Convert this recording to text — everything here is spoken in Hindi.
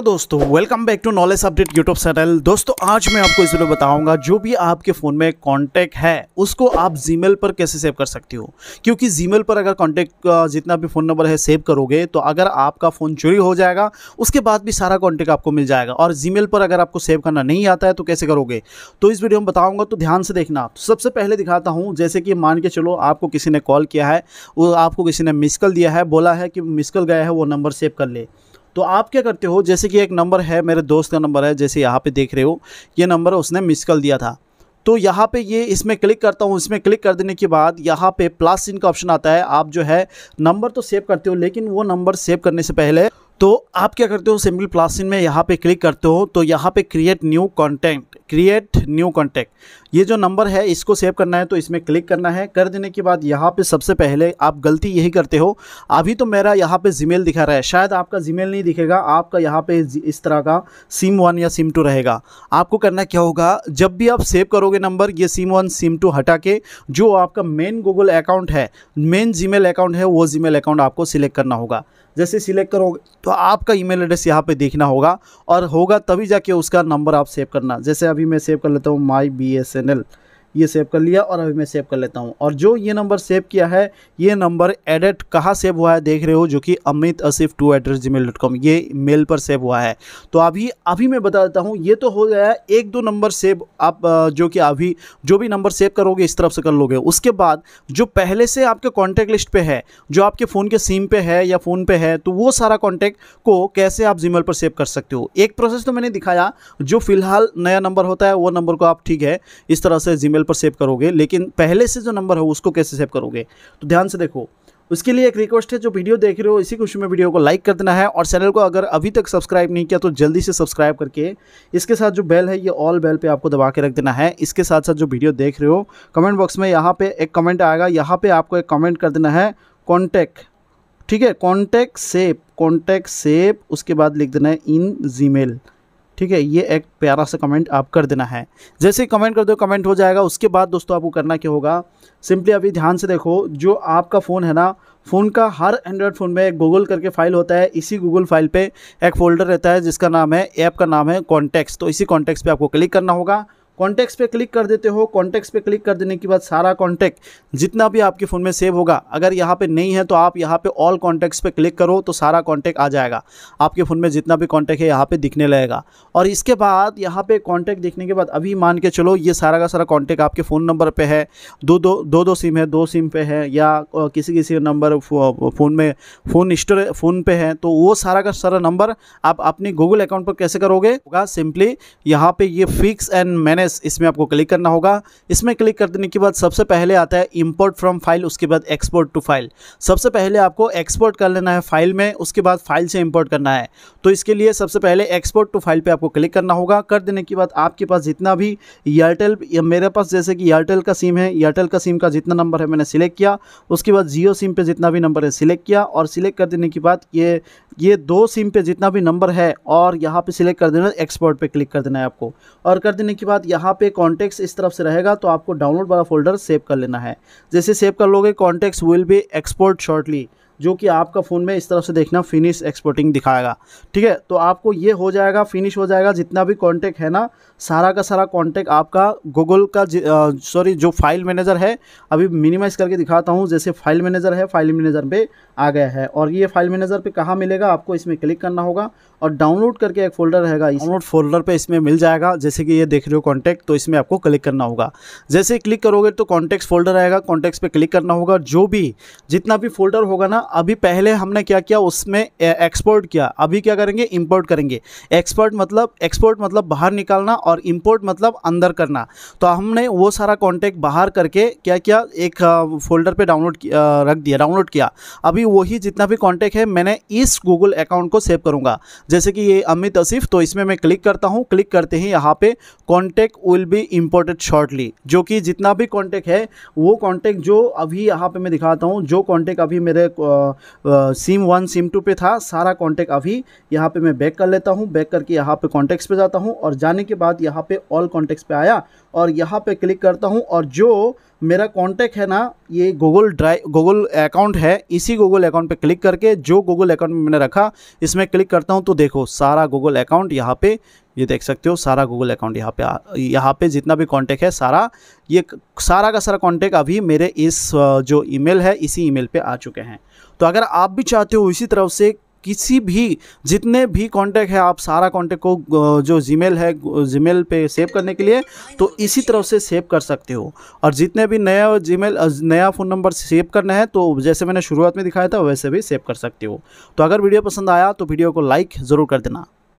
तो दोस्तों welcome back to knowledge update YouTube channel दोस्तों आज मैं आपको इस वीडियो बताऊंगा जो भी आपके फ़ोन में कॉन्टैक्ट है उसको आप जीमेल पर कैसे सेव कर सकते हो क्योंकि जीमेल पर अगर कांटेक्ट जितना भी फ़ोन नंबर है सेव करोगे तो अगर आपका फ़ोन चोरी हो जाएगा उसके बाद भी सारा कॉन्टैक्ट आपको मिल जाएगा और जीमेल पर अगर आपको सेव करना नहीं आता है तो कैसे करोगे तो इस वीडियो में बताऊँगा तो ध्यान से देखना सबसे पहले दिखाता हूँ जैसे कि मान के चलो आपको किसी ने कॉल किया है वो आपको किसी ने मिस कल दिया है बोला है कि मिसकल गया है वो नंबर सेव कर ले तो आप क्या करते हो जैसे कि एक नंबर है मेरे दोस्त का नंबर है जैसे यहाँ पे देख रहे हो ये नंबर उसने मिस कर दिया था तो यहाँ पे ये इसमें क्लिक करता हूँ इसमें क्लिक कर देने के बाद यहाँ पे प्लस इनका का ऑप्शन आता है आप जो है नंबर तो सेव करते हो लेकिन वो नंबर सेव करने से पहले तो आप क्या करते हो सिंपल प्लासिन में यहाँ पे क्लिक करते हो तो यहाँ पे create new contact create new contact ये जो नंबर है इसको सेव करना है तो इसमें क्लिक करना है कर देने के बाद यहाँ पे सबसे पहले आप गलती यही करते हो अभी तो मेरा यहाँ पे जीमेल दिखा रहा है शायद आपका जीमेल नहीं दिखेगा आपका यहाँ पे इस तरह का सिम वन या सिम टू रहेगा आपको करना क्या होगा जब भी आप सेव करोगे नंबर ये सिम वन सिम टू हटा के जो आपका मेन गूगल अकाउंट है मेन जी अकाउंट है वो जी अकाउंट आपको सिलेक्ट करना होगा जैसे सिलेक्ट करोगे तो तो आपका ईमेल एड्रेस यहाँ पे देखना होगा और होगा तभी जाके उसका नंबर आप सेव करना जैसे अभी मैं सेव कर लेता हूँ my B S N L ये सेव कर लिया और अभी मैं सेव कर लेता हूँ और जो ये नंबर सेव किया है ये नंबर एडेट कहाँ सेव हुआ है देख रहे हो जो कि Amit Asif two eight Gmail dot com ये मेल पर सेव हुआ है तो अभी अभी मैं बता देता हूँ ये तो हो गया एक दो नंबर सेव आप जो कि अभी जो भी नंबर सेव करोगे इस तरफ से कर लोगे उसके बाद जो पहले से आपके कॉन्टैक्ट लिस्ट पर है जो आपके फ़ोन के सिम पे है या फ़ोन पे है तो वो सारा कॉन्टैक्ट को कैसे आप जीमेल पर सेव कर सकते हो एक प्रोसेस तो मैंने दिखाया जो फिलहाल नया नंबर होता है वो नंबर को आप ठीक है इस तरह से जीमेल एंगल पर सेव करोगे लेकिन पहले से जो नंबर है उसको कैसे सेव करोगे तो ध्यान से देखो उसके लिए एक रिक्वेस्ट है जो वीडियो देख रहे हो इसी खुशी में वीडियो को लाइक कर देना है और चैनल को अगर अभी तक सब्सक्राइब नहीं किया तो जल्दी से सब्सक्राइब करके इसके साथ जो बेल है ये ऑल बेल पे आपको दबा के रख देना है इसके साथ साथ जो वीडियो देख रहे हो कमेंट बॉक्स में यहाँ पे एक कमेंट आएगा यहाँ पर आपको एक कमेंट कर देना है कॉन्टैक्ट ठीक है कॉन्टैक्ट सेप कॉन्टैक्ट सेप उसके बाद लिख देना है इन जी ठीक है ये एक प्यारा सा कमेंट आप कर देना है जैसे कमेंट कर दो कमेंट हो जाएगा उसके बाद दोस्तों आपको करना क्या होगा सिंपली अभी ध्यान से देखो जो आपका फ़ोन है ना फ़ोन का हर एंड्रॉयड फ़ोन में गूगल करके फाइल होता है इसी गूगल फाइल पे एक फ़ोल्डर रहता है जिसका नाम है ऐप का नाम है कॉन्टैक्ट्स तो इसी कॉन्टैक्ट्स पे आपको क्लिक करना होगा कॉन्टैक्ट्स पे क्लिक कर देते हो कॉन्टैक्ट्स पे क्लिक कर देने के बाद सारा कॉन्टैक्ट जितना भी आपके फ़ोन में सेव होगा अगर यहाँ पे नहीं है तो आप यहाँ पे ऑल कॉन्टैक्ट्स पे क्लिक करो तो सारा कॉन्टैक्ट आ जाएगा आपके फ़ोन में जितना भी कॉन्टैक्ट है यहाँ पे दिखने लगेगा और इसके बाद यहाँ पे कॉन्टैक्ट दिखने के बाद अभी मान के चलो ये सारा का सारा कॉन्टैक्ट आपके फ़ोन नंबर पर है दो दो दो दो सिम है दो सिम पे है या किसी किसी नंबर फ़ोन में फ़ोन स्टोरे फ़ोन पे है तो वो सारा का सारा नंबर आप अपने गूगल अकाउंट पर कैसे करोगे होगा सिंपली यहाँ पे ये फिक्स एंड मैनेज यस इसमें आपको क्लिक करना होगा इसमें क्लिक कर देने के बाद सबसे पहले आता है इंपोर्ट फ्रॉम फाइल उसके बाद एक्सपोर्ट टू फाइल सबसे पहले आपको एक्सपोर्ट कर लेना है फाइल में उसके बाद फाइल से इंपोर्ट करना है तो इसके लिए सबसे पहले एक्सपोर्ट टू फाइल पर आपको क्लिक करना होगा कर देने के बाद आपके पास जितना भी एयरटेल मेरे पास जैसे कि एयरटेल का सिम है एयरटेल का सिम का जितना नंबर है मैंने सिलेक्ट किया उसके बाद जियो सिम पर जितना भी नंबर है सिलेक्ट किया और सिलेक्ट कर देने के बाद ये ये दो सिम पे जितना भी नंबर है और यहाँ पे सिलेक्ट कर देना एक्सपोर्ट पे क्लिक कर देना है आपको और कर देने के बाद यहाँ पे कॉन्टेक्ट इस तरफ से रहेगा तो आपको डाउनलोड वाला फोल्डर सेव कर लेना है जैसे सेव कर लोगे contact will be export shortly जो कि आपका फ़ोन में इस तरफ से देखना फिनिश एक्सपोर्टिंग दिखाएगा ठीक है तो आपको ये हो जाएगा फिनिश हो जाएगा जितना भी कॉन्टैक्ट है ना सारा का सारा कॉन्टैक्ट आपका गूगल का सॉरी जो फाइल मैनेजर है अभी मिनिमाइज़ करके दिखाता हूँ जैसे फाइल मैनेजर है फाइल मैनेजर पर आ गया है और ये फाइल मैनेजर पर कहाँ मिलेगा आपको इसमें क्लिक करना होगा और डाउनलोड करके एक फोल्डर रहेगा डाउनलोड फोल्डर पर इसमें मिल जाएगा जैसे कि ये देख रहे हो कॉन्टैक्ट तो इसमें आपको क्लिक करना होगा जैसे क्लिक करोगे तो कॉन्टैक्ट फोल्डर आएगा कॉन्टैक्ट पर क्लिक करना होगा जो भी जितना भी फोल्डर होगा ना अभी पहले हमने क्या किया उसमें एक्सपोर्ट किया अभी क्या करेंगे इंपोर्ट करेंगे एक्सपोर्ट मतलब एक्सपोर्ट मतलब बाहर निकालना और इंपोर्ट मतलब अंदर करना तो हमने वो सारा कॉन्टैक्ट बाहर करके क्या किया एक फोल्डर पे डाउनलोड रख दिया डाउनलोड किया अभी वही जितना भी कॉन्टैक्ट है मैंने इस गूगल अकाउंट को सेव करूँगा जैसे कि ये अमित असिफ तो इसमें मैं क्लिक करता हूँ क्लिक करते ही यहाँ पे contact will be imported shortly जो कि जितना भी कॉन्टैक्ट है वो कॉन्टैक्ट जो अभी यहाँ पे मैं दिखाता हूँ जो कॉन्टैक्ट अभी मेरे आ, सिम वन सिम टू पे था सारा कॉन्टेक्ट अभी यहाँ पे मैं बैक कर लेता हूँ बैक करके यहाँ पे कॉन्टेक्ट पे जाता हूँ और जाने के बाद यहाँ पे ऑल कॉन्टेक्ट पे आया और यहाँ पे क्लिक करता हूँ और जो मेरा कॉन्टेक्ट है ना ये गूगल ड्राइव गूगल अकाउंट है इसी गूगल अकाउंट पे क्लिक करके जो गूगल अकाउंट मैंने रखा इसमें क्लिक करता हूँ तो देखो सारा गूगल अकाउंट यहाँ पे ये देख सकते हो सारा गूगल अकाउंट यहाँ पे यहाँ पे जितना भी कॉन्टेक्ट है सारा ये सारा का सारा कॉन्टेक्ट अभी मेरे इस जो ईमेल है इसी ईमेल पे आ चुके हैं तो अगर आप भी चाहते हो इसी तरफ से किसी भी जितने भी कांटेक्ट है आप सारा कांटेक्ट को जो जीमेल है जीमेल पे सेव करने के लिए तो इसी तरह से सेव कर सकते हो और जितने भी नया जीमेल नया फ़ोन नंबर सेव करना है तो जैसे मैंने शुरुआत में दिखाया था वैसे भी सेव कर सकते हो तो अगर वीडियो पसंद आया तो वीडियो को लाइक ज़रूर कर देना